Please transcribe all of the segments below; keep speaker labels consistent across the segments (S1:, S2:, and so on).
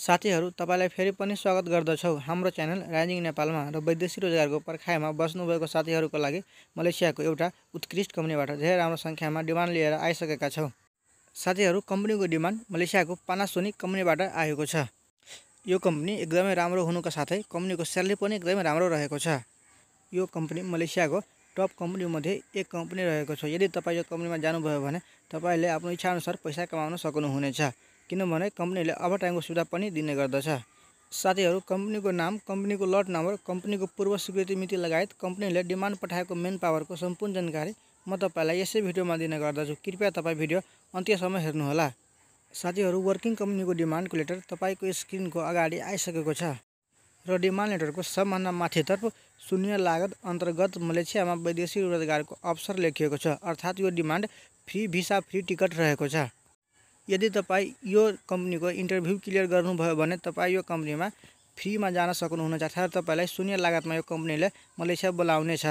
S1: साथीहरू तपाईँलाई फेरि पनि स्वागत गर्दछौँ हाम्रो च्यानल राइजिङ नेपालमा र वैदेशिक रोजगारको पर्खाइमा बस्नुभएको साथीहरूको लागि मलेसियाको एउटा उत्कृष्ट कम्पनीबाट धेरै राम्रो सङ्ख्यामा डिमान्ड लिएर आइसकेका छौँ साथीहरू कम्पनीको डिमान्ड मलेसियाको पानासोनिक कम्पनीबाट आएको छ यो कम्पनी एकदमै राम्रो हुनुको साथै कम्पनीको स्यालेरी पनि एकदमै राम्रो रहेको छ यो कम्पनी मलेसियाको टप कम्पनीमध्ये एक कम्पनी रहेको छ यदि तपाईँ यो कम्पनीमा जानुभयो भने तपाईँले आफ्नो इच्छाअनुसार पैसा कमाउन सक्नुहुनेछ किनभने कम्पनीले अब टाइमको सुविधा पनि दिने गर्दछ साथीहरू कम्पनीको नाम कम्पनीको लट नम्बर कम्पनीको पूर्व स्वीकृति मिति लगायत कम्पनीले डिमान्ड पठाएको मेन पावरको सम्पूर्ण जानकारी म तपाईँलाई यसै भिडियोमा दिने गर्दछु कृपया तपाईँ भिडियो अन्त्यसम्म हेर्नुहोला साथीहरू वर्किङ कम्पनीको डिमान्डको लेटर तपाईँको स्क्रिनको अगाडि आइसकेको छ र डिमान्ड लेटरको सबभन्दा माथितर्फ शून्य लागत अन्तर्गत मलेसियामा वैदेशिक रोजगारको अवसर लेखिएको छ अर्थात् यो demand free visa free ticket रहेको छ यदि तपाईँ यो कम्पनीको इन्टरभ्यू क्लियर गर्नुभयो भने तपाईँ यो कम्पनीमा फ्रीमा जान सक्नुहुनेछ अर्थात् तपाईँलाई शून्य लागतमा यो कम्पनीले मलेसिया बोलाउनेछ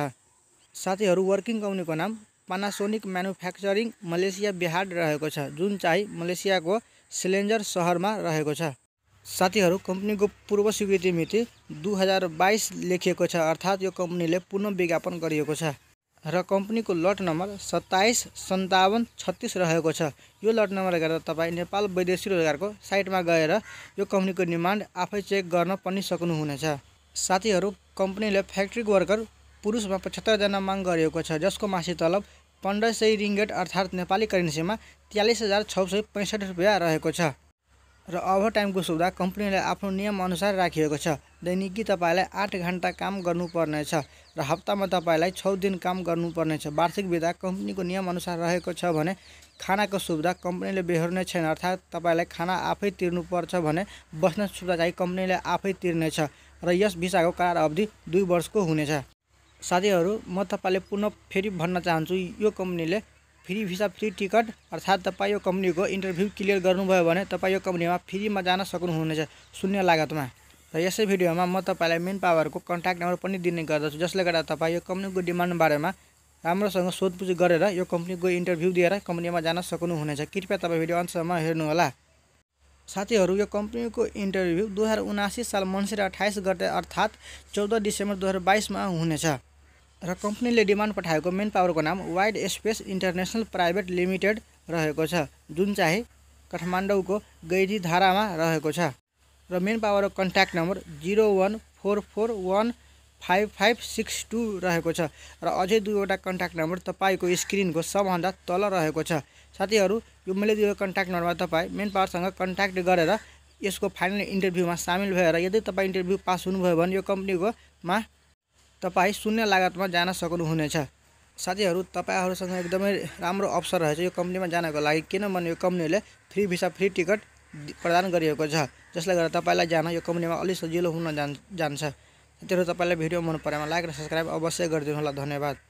S1: साथीहरू वर्किङ कम्पनीको नाम पानासोनिक म्यानुफ्याक्चरिङ मलेसिया बिहार रहेको छ जुन चाहिँ मलेसियाको सिलेन्जर सहरमा रहेको छ साथीहरू कम्पनीको पूर्व स्वीकृति मिति दुई हजार बाइस लेखिएको छ अर्थात् यो कम्पनीले पुनः विज्ञापन गरिएको छ र कम्पनीको लट नम्बर सत्ताइस सन्तावन छत्तिस रहेको छ यो लट नम्बर गरेर तपाईँ नेपाल वैदेशिक रोजगारको साइटमा गएर यो कम्पनीको डिमान्ड आफै चेक गर्न पनि सक्नुहुनेछ साथीहरू कम्पनीले फ्याक्ट्री वर्कर पुरुषमा पचहत्तरजना माग गरिएको छ जसको मासिक तलब पन्ध्र सय रिङ्गेट अर्थात् नेपाली करेन्सीमा त्यालिस हजार छ सय पैँसठी रुपियाँ रहेको छ र ओभर टाइमको सुविधा कम्पनीले आफ्नो नियमअनुसार राखिएको छ दैनिकी तपाईँलाई आठ घन्टा काम गर्नुपर्नेछ र हप्तामा तपाईँलाई छ दिन काम गर्नुपर्नेछ वार्षिक विधा कम्पनीको नियमअनुसार रहेको छ भने खानाको सुविधा कम्पनीले बेहोर्ने छैन अर्थात् तपाईँलाई खाना आफै तिर्नुपर्छ भने बस्ने सुविधा चाहिँ कम्पनीले आफै तिर्नेछ र यस भिसाको कार अवधि दुई वर्षको हुनेछ साथीहरू म तपाईँले पुनः फेरि भन्न चाहन्छु यो कम्पनीले फ्री भिसा फ्री टिकट अर्थात् तपाईँ यो कम्पनीको इन्टरभ्यू क्लियर गर्नुभयो भने तपाईँ यो कम्पनीमा फ्रीमा जान सक्नुहुनेछ शून्य लागतमा र यसै भिडियोमा म तपाईँलाई मेन पावरको कन्ट्याक्ट नम्बर पनि दिने गर्दछु जसले गर्दा तपाईँ यो कम्पनीको डिमान्ड बारेमा राम्रोसँग सोधपुछ गरेर यो कम्पनीको इन्टरभ्यू दिएर कम्पनीमा जान सक्नुहुनेछ कृपया तपाईँ भिडियो अन्तसम्म हेर्नुहोला साथीहरू यो कम्पनीको इन्टरभ्यू दुई हजार उनासी साल मङ्सिर अठाइस गते अर्थात् चौध डिसेम्बर दुई हजार बाइसमा हुनेछ र कम्पनीले डिमान्ड पठाएको मेन पावरको नाम wide space international private limited रहेको छ जुन चाहिँ काठमाडौँको धारामा रहेको छ र मेन पावरको contact number zero one four four one five five six two रहेको छ र अझै दुईवटा कन्ट्याक्ट नम्बर तपाईँको स्क्रिनको सबभन्दा तल रहेको छ साथीहरू यो मैले दिएको कन्ट्याक्ट नम्बरमा तपाईँ मेन पावरसँग कन्ट्याक्ट गरेर यसको फाइनल इन्टरभ्यूमा सामेल भएर यदि तपाईँ इन्टरभ्यू पास हुनुभयो भने यो कम्पनीकोमा तपाईँ शून्य लागतमा जान सक्नुहुनेछ साथीहरू तपाईँहरूसँग एकदमै राम्रो अवसर रहेछ यो कम्पनीमा जानको लागि किनभने यो कम्पनीले फ्री भिसा फ्री टिकट प्रदान कर छ जसले गर्दा तपाईँलाई जान यो कम्पनीमा अलिक सजिलो हुन जान जान्छ त्यतिखेर तपाईँलाई भिडियो मन में लाइक और सब्सक्राइब अवश्य कर गरिदिनुहोला धन्यवाद